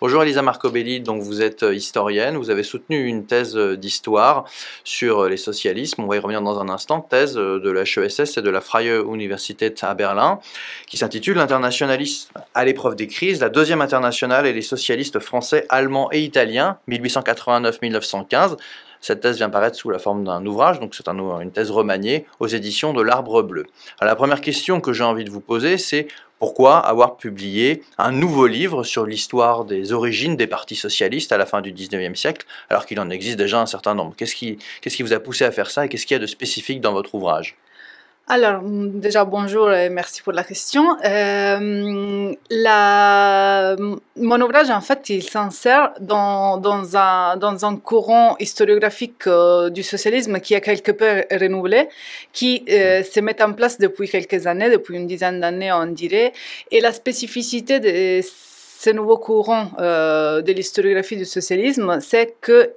Bonjour Elisa Marcobelli, donc vous êtes euh, historienne, vous avez soutenu une thèse euh, d'histoire sur euh, les socialismes, on va y revenir dans un instant, thèse de la HESS et de la Freie Universität à Berlin, qui s'intitule L'internationalisme à l'épreuve des crises, la deuxième internationale et les socialistes français, allemands et italiens, 1889-1915. Cette thèse vient paraître sous la forme d'un ouvrage, donc c'est une thèse remaniée aux éditions de l'Arbre Bleu. Alors, la première question que j'ai envie de vous poser, c'est pourquoi avoir publié un nouveau livre sur l'histoire des origines des partis socialistes à la fin du 19e siècle, alors qu'il en existe déjà un certain nombre Qu'est-ce qui, qui, vous a poussé à faire ça et qu'est-ce qu'il y a de spécifique dans votre ouvrage alors, mm, déjà, bonjour et merci pour la question. Euh, mm, mon ouvrage, en fait, il s'insère dans, un, dans un courant historiographique euh, du socialisme qui est quelque peu renouvelé, qui euh, se met en place depuis quelques années, depuis une dizaine d'années, on dirait. Et la spécificité de ce nouveau courant de l'historiographie du socialisme, c'est que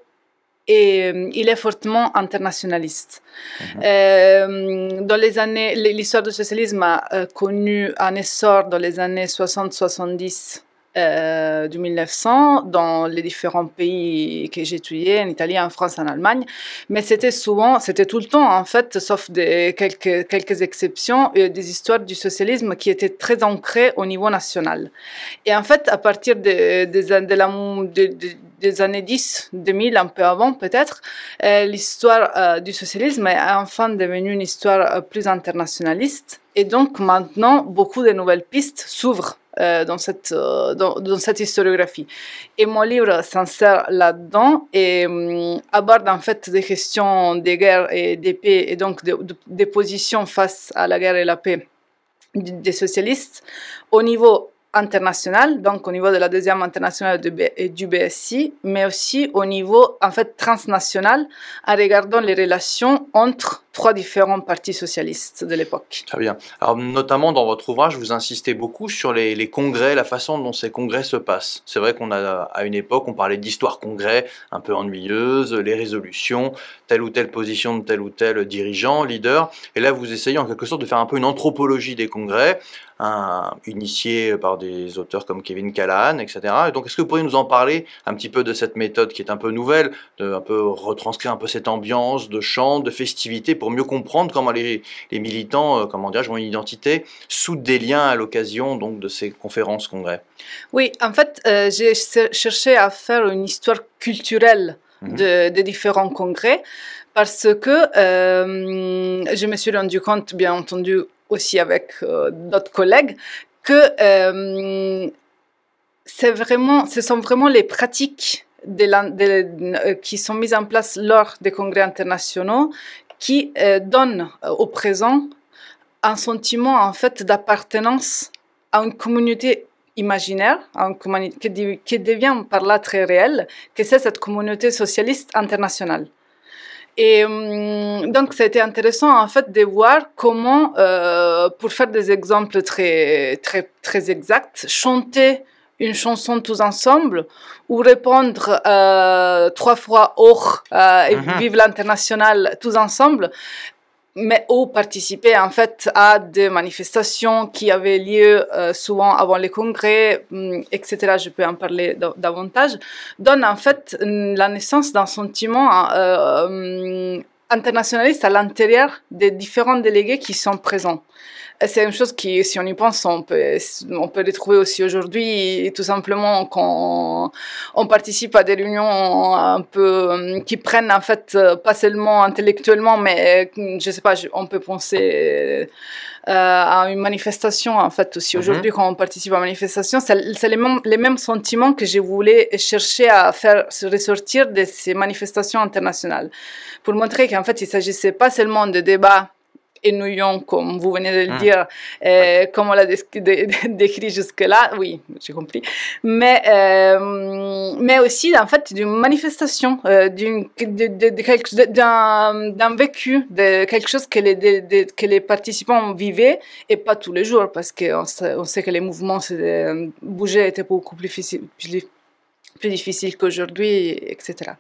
et euh, il est fortement internationaliste. Mhm. Euh, dans les années, l'histoire du socialisme a euh, connu un essor dans les années 60-70. Euh, du 1900 dans les différents pays que j'étudiais, en Italie, en France, en Allemagne. Mais c'était souvent, c'était tout le temps en fait, sauf des, quelques, quelques exceptions, et des histoires du socialisme qui étaient très ancrées au niveau national. Et en fait, à partir de, de, de la, de, des années 10, 2000, un peu avant peut-être, euh, l'histoire euh, du socialisme est enfin devenue une histoire euh, plus internationaliste. Et donc maintenant, beaucoup de nouvelles pistes s'ouvrent dans, cette, dans, cette historiographie. Et mon livre s'insère là-dedans et hum, aborde en fait des questions des guerres et des paix, et donc des positions face à la guerre et la paix des socialistes au niveau international, donc au niveau de la deuxième internationale de, du BSI, mais aussi au niveau en fait transnational en regardant les relations entre trois différents partis socialistes de l'époque. Très bien. Alors, notamment dans votre ouvrage, vous insistez beaucoup sur les, congrès, la façon dont ces congrès se passent. C'est vrai qu'on a, à une époque, on parlait d'histoire congrès un peu ennuyeuse, les résolutions, telle ou telle position de tel ou tel dirigeant, leader. Et là, vous essayez en quelque sorte de faire un peu une anthropologie des congrès, initiée par des auteurs comme Kevin Callahan, etc. Et donc, est-ce que vous pourriez nous en parler un petit peu de cette méthode qui est un peu nouvelle, de un peu retranscrire un peu cette ambiance de chant, de festivité pour pour mieux comprendre comment les, militants, euh, comment dire, ont une identité, sous des liens à l'occasion donc de ces conférences, congrès. Oui, en fait, euh, j'ai cherché à faire une histoire culturelle mhm. des différents congrès parce que euh, je me suis rendu compte, bien entendu, aussi avec d'autres collègues, que c'est vraiment, ce sont vraiment les pratiques qui sont mises en place lors des congrès internationaux qui euh, donne euh, au présent un sentiment en fait d'appartenance à une communauté imaginaire, à une communauté qui, devient par là très réelle, que c'est cette communauté socialiste internationale. Et hum, donc, c'était intéressant en fait de voir comment, euh, pour faire des exemples très, très, très exacts, chanter une chanson tous ensemble ou répondre euh, trois fois Or euh, » et mhm. vive l'international tous ensemble mais ou participer en fait à des manifestations qui avaient lieu euh, souvent avant les congrès, mm, etc. Je peux en parler davantage, donne en fait la naissance d'un sentiment mm, internationaliste à l'intérieur des différents délégués qui sont présents. Euh, c'est une chose qui, si on y pense, on peut, on les trouver aussi aujourd'hui, tout simplement quand on participe à des réunions un peu euh, qui prennent en fait euh, pas seulement intellectuellement, mais je sais pas, on peut penser à une manifestation en fait aussi. Mhm. Aujourd'hui, quand on participe à une manifestation, c'est les, mêmes sentiments que je voulais chercher à faire ressortir de ces manifestations internationales pour montrer qu'en fait, il s'agissait pas seulement de débats ennuyant, comme vous venez de le ah. dire, euh, comme on l'a décrit jusque-là, oui, j'ai compris, mais, euh, mais aussi, en fait, d'une manifestation, euh, d'un vécu, de quelque chose que les, que les participants vivaient, et pas tous les jours, parce qu'on sait, on sait que les mouvements bougeaient étaient beaucoup plus, plus, plus difficiles qu'aujourd'hui, etc.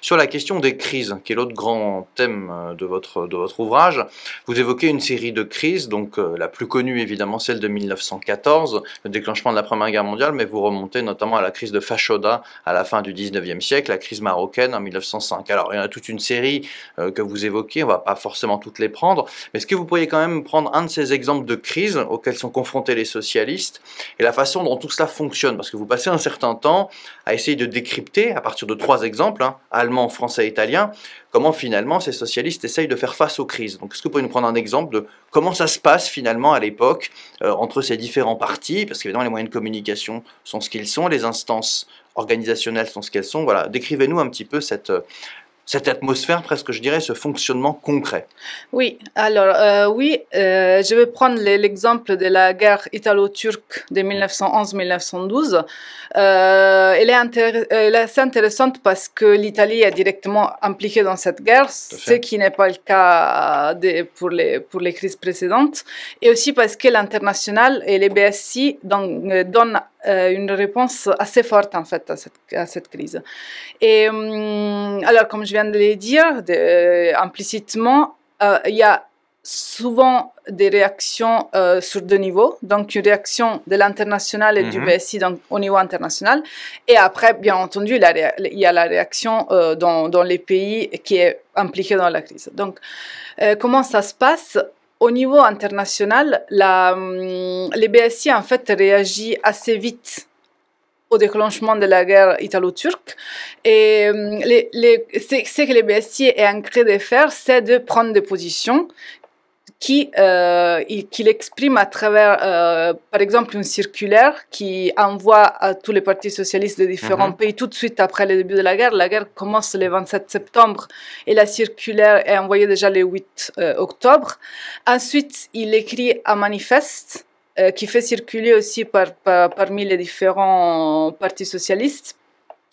Sur la question des crises, qui est l'autre grand thème euh, de votre, de votre ouvrage, vous évoquez une série de crises, donc euh, la plus connue évidemment celle de 1914, le déclenchement de la Première Guerre mondiale, mais vous remontez notamment à la crise de Fashoda à la fin du 19e siècle, la crise marocaine en 1905. Alors il y en a toute une série euh, que vous évoquez, on va pas forcément toutes les prendre, mais est-ce que vous pourriez quand même prendre un de ces exemples de crises auxquels sont confrontés les socialistes et la façon dont tout cela fonctionne Parce que vous passez un certain temps à essayer de décrypter, à partir de trois exemples, hein, allemand, français, italien, comment finalement ces socialistes essayent de faire face aux crises. Donc est-ce que vous pouvez nous prendre un exemple de comment ça se passe finalement à l'époque euh, entre ces différents partis Parce qu'évidemment les moyens de communication sont ce qu'ils sont, les instances organisationnelles sont ce qu'elles sont. Voilà, décrivez-nous un petit peu cette, euh, cette atmosphère, presque, je dirais, ce fonctionnement concret. Oui, alors euh, oui, euh, je vais prendre l'exemple de la guerre italo-turque de 1911-1912. Euh, elle, est assez intéressante parce que l'Italie est directement impliquée dans cette guerre, ce qui n'est pas le cas pour, les, pour les crises précédentes, et aussi parce que l'international et les BSI donnent euh, une réponse assez forte en fait à cette, crise. Et hum, alors, comme je viens de le dire, euh, implicitement, euh, il y a souvent des réactions sur deux niveaux, donc une réaction de l'international et du mhm. BSI donc, au niveau international, et après, bien entendu, il y a la réaction dans, les pays qui est impliqués dans la crise. Donc, comment ça se passe au niveau international, hum, les BSI en fait réagit assez vite au déclenchement de la guerre italo-turque. Et hum, ce que les BSI est ancré de faire, c'est de prendre des positions qui euh, qu'il exprime à travers, euh, par exemple, une circulaire qui envoie à tous les partis socialistes de différents mhm. pays tout de suite après le début de la guerre. La guerre commence le 27 septembre et la circulaire est envoyée déjà le 8 euh, octobre. Ensuite, il écrit un manifeste qui fait circuler aussi parmi les différents partis socialistes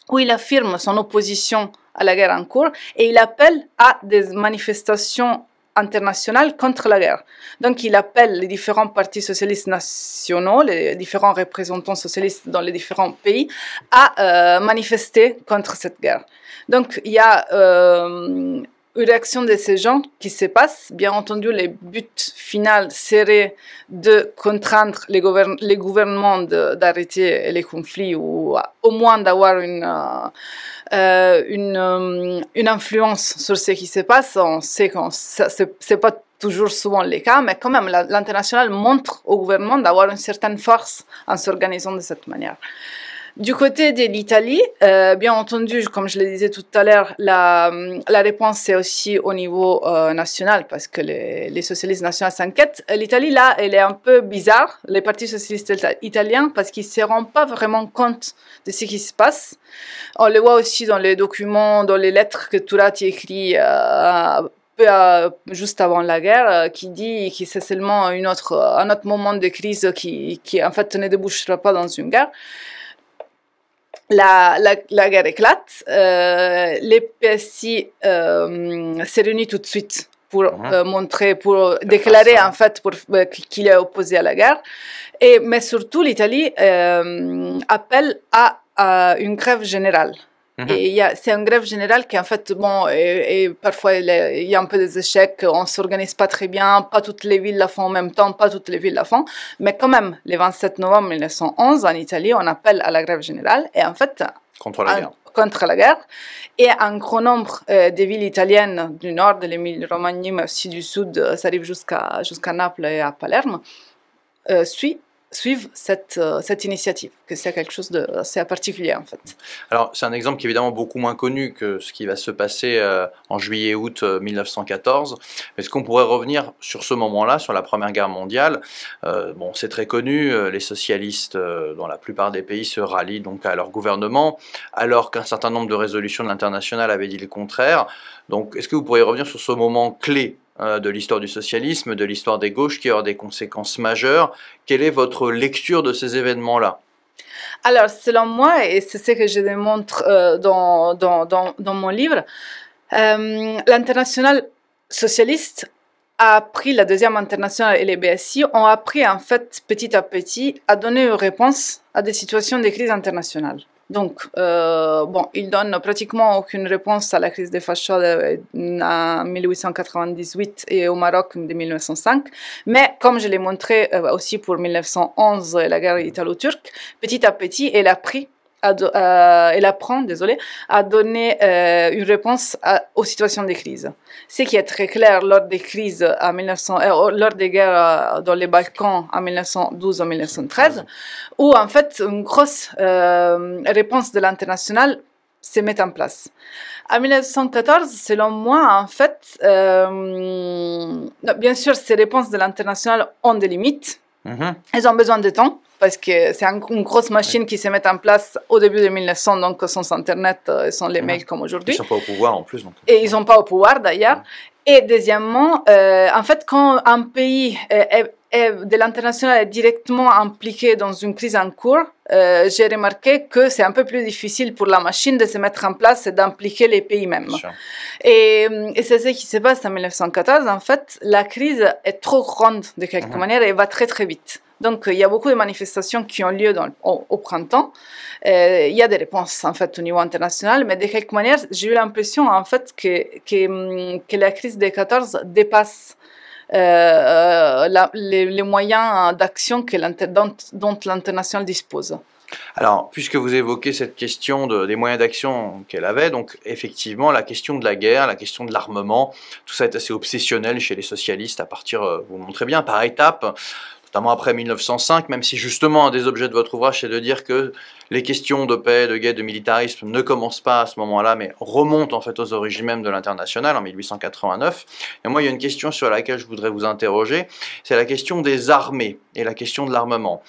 où il affirme son opposition à la guerre en cours et il appelle à des manifestations international contre la guerre. Donc il appelle les différents partis socialistes nationaux, les différents représentants socialistes dans les différents pays, à euh, manifester contre cette guerre. Donc il y a euh, une réaction de ces gens qui se passe, Bien entendu, le but final serait de contraindre les, gouvernements d'arrêter les conflits ou au moins d'avoir une, euh, euh, une, euh, une, influence sur ce qui se passe. On sait que ce n'est pas toujours souvent le cas, mais quand même, l'international montre au gouvernement d'avoir une certaine force en s'organisant de cette manière. Du côté de l'Italie, euh, bien entendu, comme je le disais tout à l'heure, la, euh, la, réponse est aussi au niveau euh, national parce que les, socialistes nationaux s'inquiètent. L'Italie, là, elle est un peu bizarre, les partis socialistes italiens, parce qu'ils ne se rendent pas vraiment compte de ce qui se passe. On le voit aussi dans les documents, dans les lettres que Turati écrit juste avant la guerre, qui dit que c'est seulement une autre, un autre moment de crise qui, qui en fait, ne débouchera pas dans une guerre la, la, la, guerre éclate, euh, les PSI euh, se réunissent tout de suite pour ah. euh, montrer, pour déclarer en fait euh, qu'il est opposé à la guerre. Et, mais surtout, l'Italie euh, appelle à, à, une grève générale. Mhm. c'est une grève générale qui, en fait, bon, et, parfois il y a un peu des échecs, on ne s'organise pas très bien, pas toutes les villes la font en même temps, pas toutes les villes la font, mais quand même, le 27 novembre 1911, en Italie, on appelle à la grève générale, et en fait... Contre la guerre. Et un grand nombre euh, des villes italiennes du nord, de l'Émilie-Romagne, mais aussi du sud, euh, ça arrive jusqu'à jusqu'à Naples et à Palerme, euh, suit suivent euh, cette, initiative, que c'est quelque chose de assez particulier en fait. Alors c'est un exemple qui est évidemment beaucoup moins connu que ce qui va se passer euh, en juillet-août 1914. Est-ce qu'on pourrait revenir sur ce moment-là, sur la Première Guerre mondiale euh, Bon, c'est très connu, les socialistes dans la plupart des pays se rallient donc à leur gouvernement, alors qu'un certain nombre de résolutions de l'international avaient dit le contraire. Donc est-ce que vous pourriez revenir sur ce moment clé euh, de l'histoire du socialisme, de l'histoire des gauches qui aura des conséquences majeures. Quelle est votre lecture de ces événements-là Alors, selon moi, et c'est ce que je démontre euh, dans, mon livre, euh, l'international socialiste a appris, la deuxième internationale et les BSI ont appris en fait petit à petit à donner une réponse à des situations de crise internationale. Donc, euh, bon, il donne pratiquement aucune réponse à la crise des fachos en 1898 et au Maroc de 1905. Mais comme je l'ai montré euh, aussi pour 1911 la guerre italo-turque, petit à petit, elle a pris elle apprend, désolé, à donner euh, une réponse aux situations de crise. Ce qui est très clair lors des crises à euh, lors des guerres euh, dans les Balkans en 1912 1913, où en fait une grosse réponse de l'international se met en place. En 1914, selon moi, en fait, bien sûr, ces réponses de l'international ont des limites ils mhm. ont besoin de temps parce que c'est une grosse machine qui se met en place au début de 1900, donc sans Internet, euh, sans les mhm. mails comme aujourd'hui. Ils ne sont pas au pouvoir en plus. Donc. Et ils ne pas au pouvoir d'ailleurs. Et deuxièmement, euh, en fait, quand un pays euh, de l'international est directement impliqué dans une crise en cours, euh, j'ai remarqué que c'est un peu plus difficile pour la machine de se mettre en place et d'impliquer les pays mêmes. Et, c'est ce qui se passe en 1914. En fait, la crise est trop grande de quelque mhm. manière et va très très vite. Donc, euh, il y a beaucoup de manifestations qui ont lieu dans au, printemps. Euh, il y a des réponses, en fait, au niveau international, mais de quelque manière, j'ai eu l'impression, en fait, que, que, hum, la crise des 14 dépasse euh, les, moyens d'action dont, dont l'international dispose. Alors, puisque vous évoquez cette question des moyens d'action qu'elle avait, donc effectivement, la question de la guerre, la question de l'armement, tout ça est assez obsessionnel chez les socialistes à partir, vous montrez bien, par étapes notamment après 1905, même si justement un des objets de votre ouvrage, c'est de dire que les questions de paix, de guerre, de militarisme ne commencent pas à ce moment-là, mais remontent en fait aux origines même de l'international en 1889. Et moi, il y a une question sur laquelle je voudrais vous interroger, c'est la question des armées et la question de l'armement.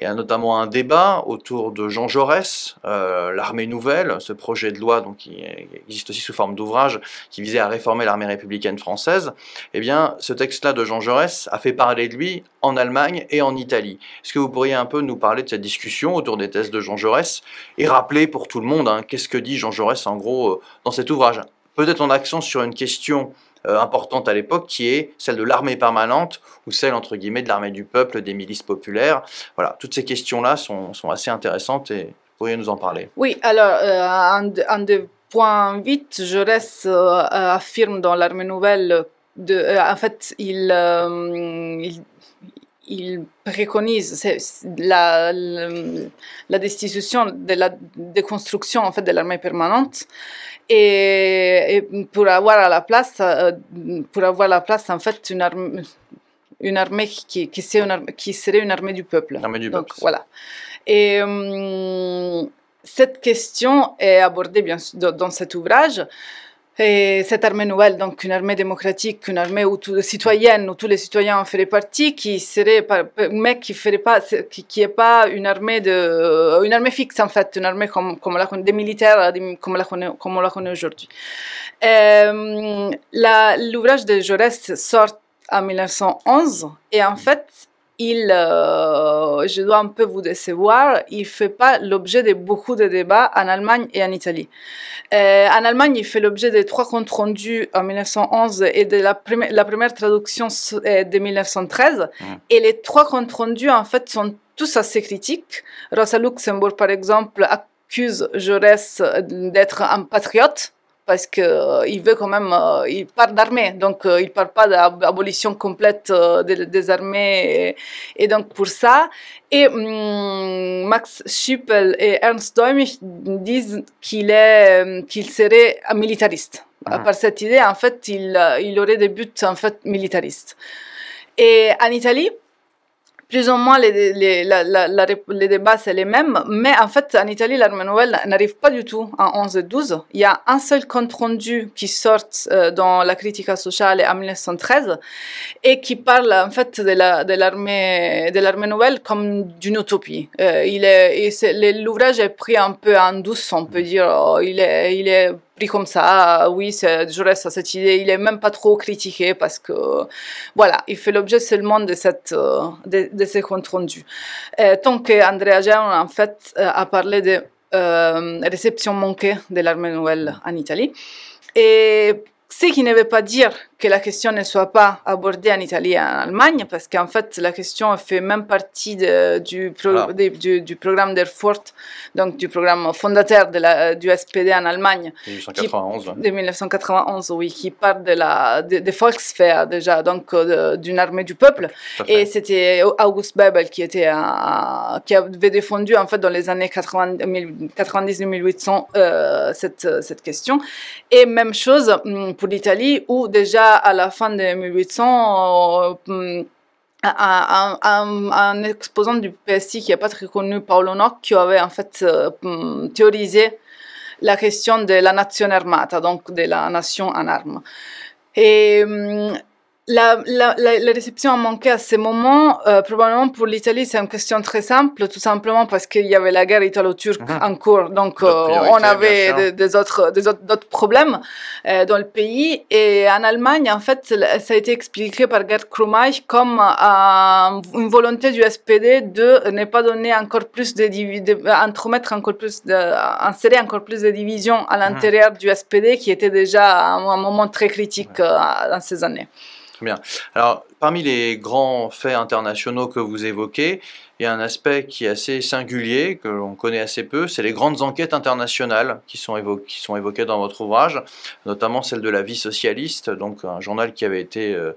Et notamment un débat autour de Jean Jaurès, euh, l'armée nouvelle, ce projet de loi donc, qui existe aussi sous forme d'ouvrage, qui visait à réformer l'armée républicaine française. Eh bien, ce texte-là de Jean Jaurès a fait parler de lui en Allemagne et en Italie. Est-ce que vous pourriez un peu nous parler de cette discussion autour des thèses de Jean Jaurès et rappeler pour tout le monde hein, qu'est-ce que dit Jean Jaurès en gros euh, dans cet ouvrage Peut-être en accent sur une question euh, importante à l'époque qui est celle de l'armée permanente ou celle entre guillemets de l'armée du peuple, des milices populaires. Voilà, toutes ces questions-là sont, assez intéressantes et vous pourriez nous en parler. Oui, alors euh, un, des points vite, Jaurès affirme dans l'armée nouvelle de, euh, en fait, il, euh, il, il, préconise la, la, destitution de la déconstruction en fait, de l'armée permanente et, pour avoir à la place, euh, pour avoir la place en fait une armée une armée qui, qui, serait une armée, qui serait une armée du peuple. Armée du Donc, peuple. voilà. Et cette question est abordée bien sûr dans cet ouvrage cette armée nouvelle, donc une armée démocratique, une armée où tout, citoyenne, où tous les citoyens en feraient partie, qui serait, mais qui ferait pas, qui, qui est pas une armée de, une armée fixe en fait, une armée comme, la, des militaires comme, la, comme on la connaît aujourd'hui. Euh, l'ouvrage de Jaurès sort en 1911 et en fait il, euh, je dois un peu vous décevoir, il ne fait pas l'objet de beaucoup de débats en Allemagne et en Italie. Euh, en Allemagne, il fait l'objet de trois comptes rendus en 1911 et de la, première traduction euh, de 1913. Mm. Et les trois comptes rendus, en fait, sont tous assez critiques. Rosa Luxembourg, par exemple, accuse Jaurès d'être un patriote parce qu'il euh, veut quand même, euh, il parle d'armée, donc euh, il ne parle pas d'abolition complète des, armées, et, donc pour ça. Et mm, Max Schippel et Ernst Däumig disent qu'il serait un militariste. Ah. Par cette idée, en fait, il, il aurait des buts en fait militaristes. Et en Italie, plus ou moins les, les, la, la, les débats, c'est les mêmes. Mais en fait, en Italie, l'armée nouvelle n'arrive pas du tout en 11 et 12. Il y a un seul compte rendu qui sort euh, dans la critique sociale en 1913 et qui parle en fait de l'armée la, de nouvelle comme d'une utopie. Euh, il est, l'ouvrage est pris un peu en douce, on peut dire. Oh, il est, il est pris comme ça, ah oui, je reste à cette idée. Il est même pas trop critiqué parce que, voilà, il fait l'objet seulement de, cette, euh, de, ces comptes rendus. tant qu'André Gian, en fait, euh, a parlé de euh, réception manquée de l'armée nouvelle en Italie, et ce qui ne veut pas dire que la question ne soit pas abordée en Italie et en Allemagne, parce qu'en fait, la question fait même partie ah. du, du, programme d'Erfurt, donc du programme fondateur de la, du SPD en Allemagne. 1991, De 1991. oui, qui parle de la de, Volkswehr déjà, donc euh, d'une armée du peuple. Et c'était August Bebel qui, était, qui avait défendu, en fait, dans les années 90-1800, euh, cette, cette question. Et même chose hum, pour l'Italie, où déjà à la fin de 1800, euh, euh, un, exposant du PSI qui n'est pas très connu, Paolo qui avait en fait euh, hum, théorisé la question de la nation armata, donc de la nation en armes. Et hum, la, réception a manqué à ces moments. Euh, probablement pour l'Italie, c'est une question très simple, tout simplement parce qu'il y avait la guerre italo-turque ah. en cours. Donc, euh, on avait des, autres, d'autres problèmes euh, dans le pays. Et en Allemagne, en fait, ça a été expliqué par Gerd Krummage comme une volonté du SPD de ne pas donner encore plus de, divisions, encore plus, de, insérer encore plus de divisions à ah. l'intérieur du SPD qui était déjà à un moment très critique dans ces années bien. Alors, parmi les grands faits internationaux que vous évoquez, il y a un aspect qui est assez singulier, que l'on connaît assez peu, c'est les grandes enquêtes internationales qui sont, évoquées, qui dans votre ouvrage, notamment celle de la vie socialiste, donc un journal qui avait été euh,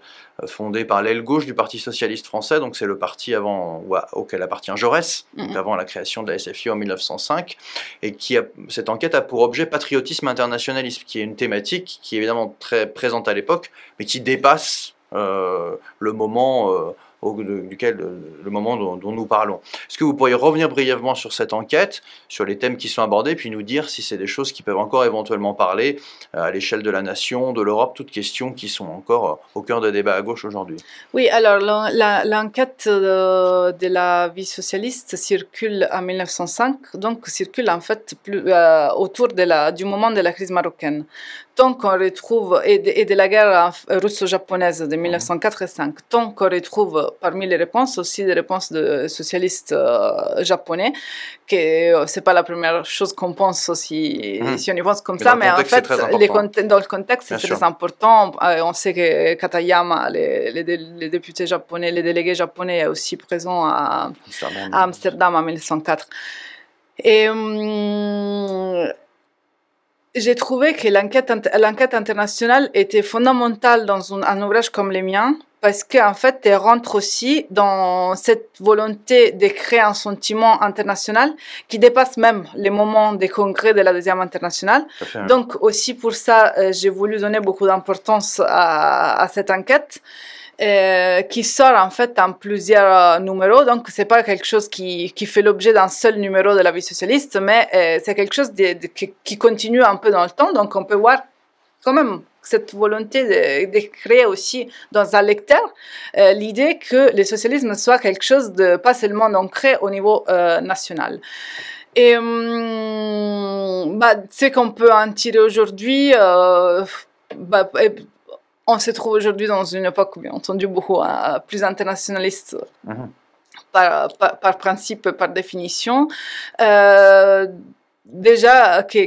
fondé par l'aile gauche du Parti socialiste français, donc c'est le parti avant, auquel appartient Jaurès, mm-hmm. avant la création de la SFI en 1905, et qui cette enquête a pour objet patriotisme internationaliste, qui est une thématique qui est évidemment très présente à l'époque, mais qui dépasse euh, le moment euh, duquel le moment dont, nous parlons. Est-ce que vous pourriez revenir brièvement sur cette enquête, sur les thèmes qui sont abordés, puis nous dire si c'est des choses qui peuvent encore éventuellement parler euh, à l'échelle de la nation, de l'Europe, toutes questions qui sont encore au cœur des débats à gauche aujourd'hui Oui, alors l'enquête de, la vie socialiste circule en 1905, donc circule en fait plus, autour de la, du moment de la crise marocaine tant qu'on retrouve, et de, la guerre euh, russo-japonaise de 1904-1905, mhm. tant qu'on retrouve parmi les réponses aussi des réponses de socialistes euh, japonais, que euh, c'est pas la première chose qu'on pense aussi, mhm. si on y pense comme ça, mais en fait, dans le contexte, c'est très important. on sait que Katayama, les, les, députés japonais, les délégués japonais, est aussi présent à Amsterdam, à en 1904. Et. Hum, j'ai trouvé que l'enquête, l'enquête internationale était fondamentale dans un, ouvrage comme le mien parce qu'en fait, elle rentre aussi dans cette volonté de créer un sentiment international qui dépasse même les moments des congrès de la Deuxième Internationale. Hein. Donc aussi pour ça, euh, j'ai voulu donner beaucoup d'importance à cette enquête. Euh, qui sort en fait en plusieurs euh, numéros. Donc, c'est pas quelque chose qui, qui fait l'objet d'un seul numéro de la vie socialiste, mais euh, c'est quelque chose qui continue un peu dans le temps. Donc, on peut voir quand même cette volonté de, créer aussi dans un lecteur l'idée que le socialisme soit quelque chose de pas seulement ancré au niveau national. Et hum, bah, ce qu'on peut en tirer aujourd'hui, bah, on se trouve aujourd'hui dans une époque, bien entendu, beaucoup euh, plus internationaliste. Mhm. Par, principe, par définition. Euh, déjà, que,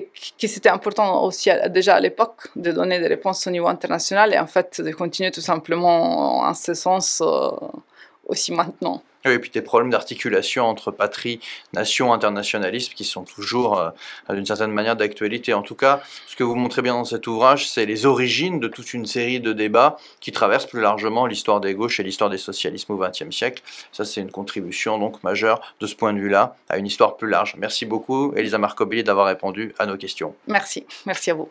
c'était important aussi déjà à l'époque de donner des réponses au niveau international et en fait de continuer tout simplement en ce sens. Euh, aussi maintenant. Oui, et puis des problèmes d'articulation entre patrie, nation, internationalisme qui sont toujours euh, d'une certaine manière d'actualité. En tout cas, ce que vous montrez bien dans cet ouvrage, c'est les origines de toute une série de débats qui traversent plus largement l'histoire des gauches et l'histoire des socialismes au XXe siècle. Ça, c'est une contribution donc majeure de ce point de vue-là à une histoire plus large. Merci beaucoup, Elisa Marcobili, d'avoir répondu à nos questions. Merci, merci à vous.